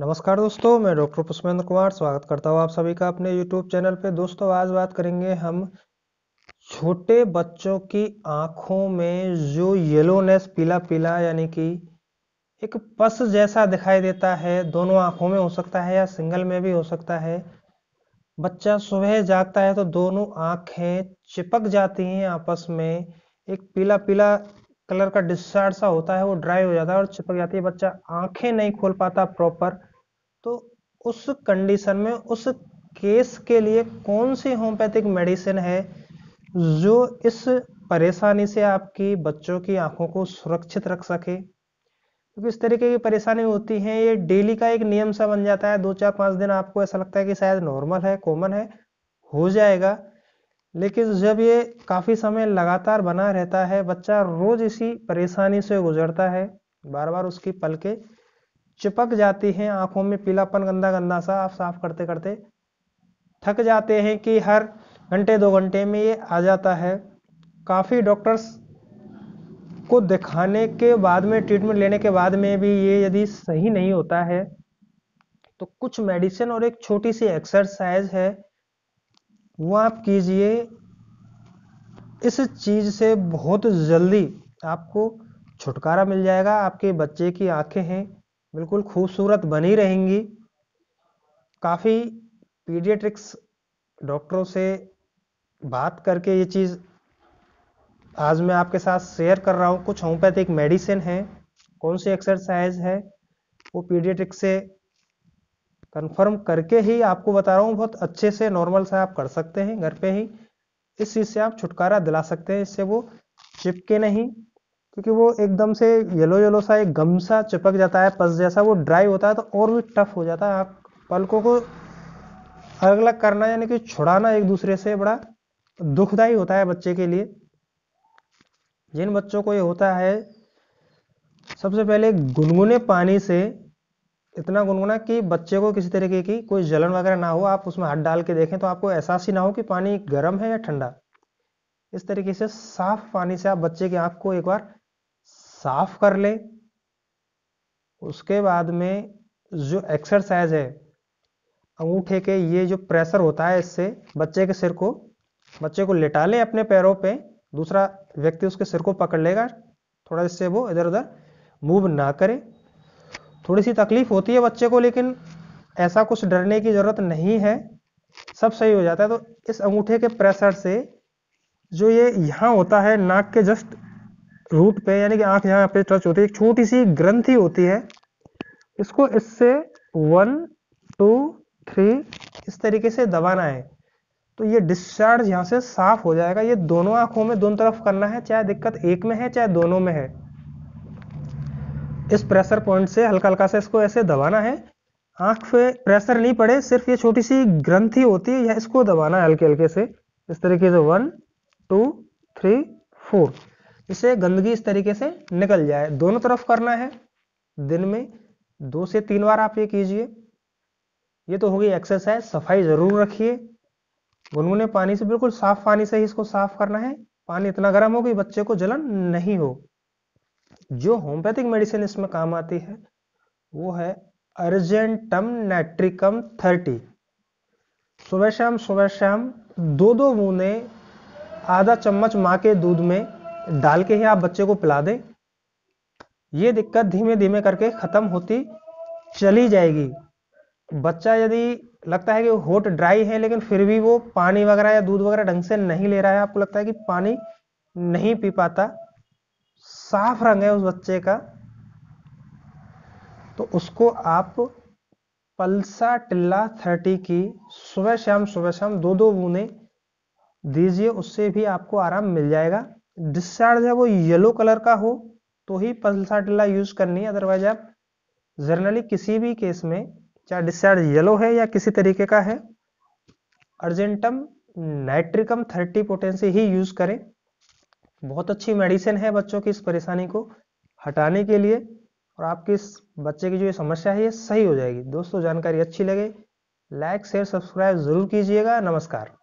नमस्कार दोस्तों मैं डॉक्टर पुष्पेंद्र कुमार स्वागत करता हूँ आप सभी का अपने यूट्यूब चैनल पे दोस्तों आज बात करेंगे हम छोटे बच्चों की आंखों में जो येलोनेस पीला पीला यानी कि एक पस जैसा दिखाई देता है दोनों आंखों में हो सकता है या सिंगल में भी हो सकता है बच्चा सुबह जागता है तो दोनों आंखें चिपक जाती हैं आपस में एक पीला पीला कलर का डिस्चार्ज सा होता है वो ड्राई हो जाता है और चिपक जाती है बच्चा आंखें नहीं खोल पाता प्रॉपर तो उस कंडीशन में उस केस के लिए कौन सी होम्योपैथिक मेडिसिन है जो इस परेशानी से आपकी बच्चों की आंखों को सुरक्षित रख सके क्योंकि इस तरीके की परेशानी होती है ये डेली का एक नियम सा बन जाता है दो चार पांच दिन आपको ऐसा लगता है कि शायद नॉर्मल है कॉमन है हो जाएगा लेकिन जब ये काफ़ी समय लगातार बना रहता है बच्चा रोज इसी परेशानी से गुजरता है बार बार उसकी पलकें चिपक जाती हैं आंखों में पीलापन गंदा गंदा सा आप साफ करते करते थक जाते हैं कि हर घंटे दो घंटे में ये आ जाता है काफ़ी डॉक्टर्स को दिखाने के बाद में ट्रीटमेंट लेने के बाद में भी ये यदि सही नहीं होता है तो कुछ मेडिसिन और एक छोटी सी एक्सरसाइज है वो आप कीजिए इस चीज़ से बहुत जल्दी आपको छुटकारा मिल जाएगा आपके बच्चे की आंखें हैं बिल्कुल खूबसूरत बनी रहेंगी काफ़ी पीडियाट्रिक्स डॉक्टरों से बात करके ये चीज़ आज मैं आपके साथ शेयर कर रहा हूँ कुछ होम्योपैथिक मेडिसिन है कौन सी एक्सरसाइज है वो पीडियाट्रिक से कंफर्म करके ही आपको बता रहा हूँ बहुत अच्छे से नॉर्मल से आप कर सकते हैं घर पे ही इस चीज़ से आप छुटकारा दिला सकते हैं इससे वो चिपके नहीं क्योंकि वो एकदम से येलो येलो सा एक गम सा चिपक जाता है पस जैसा वो ड्राई होता है तो और भी टफ हो जाता है आप पलकों को अलग अलग करना यानी कि छुड़ाना एक दूसरे से बड़ा दुखदायी होता है बच्चे के लिए जिन बच्चों को ये होता है सबसे पहले गुनगुने पानी से इतना गुनगुना कि बच्चे को किसी तरीके की कोई जलन वगैरह ना हो आप उसमें हाथ डाल के देखें तो आपको एहसास ही ना हो कि पानी गर्म है या ठंडा इस तरीके से साफ पानी से आप बच्चे की आंख को एक बार साफ कर ले उसके बाद में जो एक्सरसाइज है अंगूठे के ये जो प्रेशर होता है इससे बच्चे के सिर को बच्चे को लेटा ले अपने पैरों पे दूसरा व्यक्ति उसके सिर को पकड़ लेगा थोड़ा इससे वो इधर उधर मूव ना करे थोड़ी सी तकलीफ होती है बच्चे को लेकिन ऐसा कुछ डरने की जरूरत नहीं है सब सही हो जाता है तो इस अंगूठे के प्रेशर से जो ये यहाँ होता है नाक के जस्ट रूट पे यानी कि आंख यहाँ पे टच होती है एक छोटी सी ग्रंथि होती है इसको इससे वन टू थ्री इस तरीके से दबाना है तो ये डिस्चार्ज यहाँ से साफ हो जाएगा ये दोनों आंखों में दोनों तरफ करना है चाहे दिक्कत एक में है चाहे दोनों में है इस प्रेशर पॉइंट से हल्का हल्का से इसको ऐसे दबाना है आंख पे प्रेशर नहीं पड़े सिर्फ ये छोटी सी ग्रंथि होती है इसको दबाना है हल्के हल्के से इस तरीके से वन टू थ्री फोर इससे गंदगी इस तरीके से निकल जाए दोनों तरफ करना है दिन में दो से तीन बार आप ये कीजिए ये तो होगी एक्सरसाइज सफाई जरूर रखिए गुनगुने पानी से बिल्कुल साफ पानी से ही इसको साफ करना है पानी इतना गर्म हो कि बच्चे को जलन नहीं हो जो होम्योपैथिक मेडिसिन इसमें काम आती है वो है अर्जेंटम नेट्रिकम थर्टी सुबह शाम सुबह शाम दो दो बूंदे आधा चम्मच माँ के दूध में डाल के ही आप बच्चे को पिला दें ये दिक्कत धीमे धीमे करके ख़त्म होती चली जाएगी बच्चा यदि लगता है कि होट ड्राई है लेकिन फिर भी वो पानी वगैरह या दूध वगैरह ढंग से नहीं ले रहा है आपको लगता है कि पानी नहीं पी पाता साफ रंग है उस बच्चे का तो उसको आप पल्सा टिल्ला थर्टी की सुबह शाम सुबह शाम दो दो बूंदे दीजिए उससे भी आपको आराम मिल जाएगा डिस्चार्ज है वो येलो कलर का हो तो ही पल्साटिला यूज करनी है अदरवाइज आप जनरली किसी भी केस में चाहे डिस्चार्ज येलो है या किसी तरीके का है अर्जेंटम नाइट्रिकम थर्टी पोटेंसी ही यूज करें बहुत अच्छी मेडिसिन है बच्चों की इस परेशानी को हटाने के लिए और आपकी इस बच्चे की जो ये समस्या है ये सही हो जाएगी दोस्तों जानकारी अच्छी लगे लाइक शेयर सब्सक्राइब जरूर कीजिएगा नमस्कार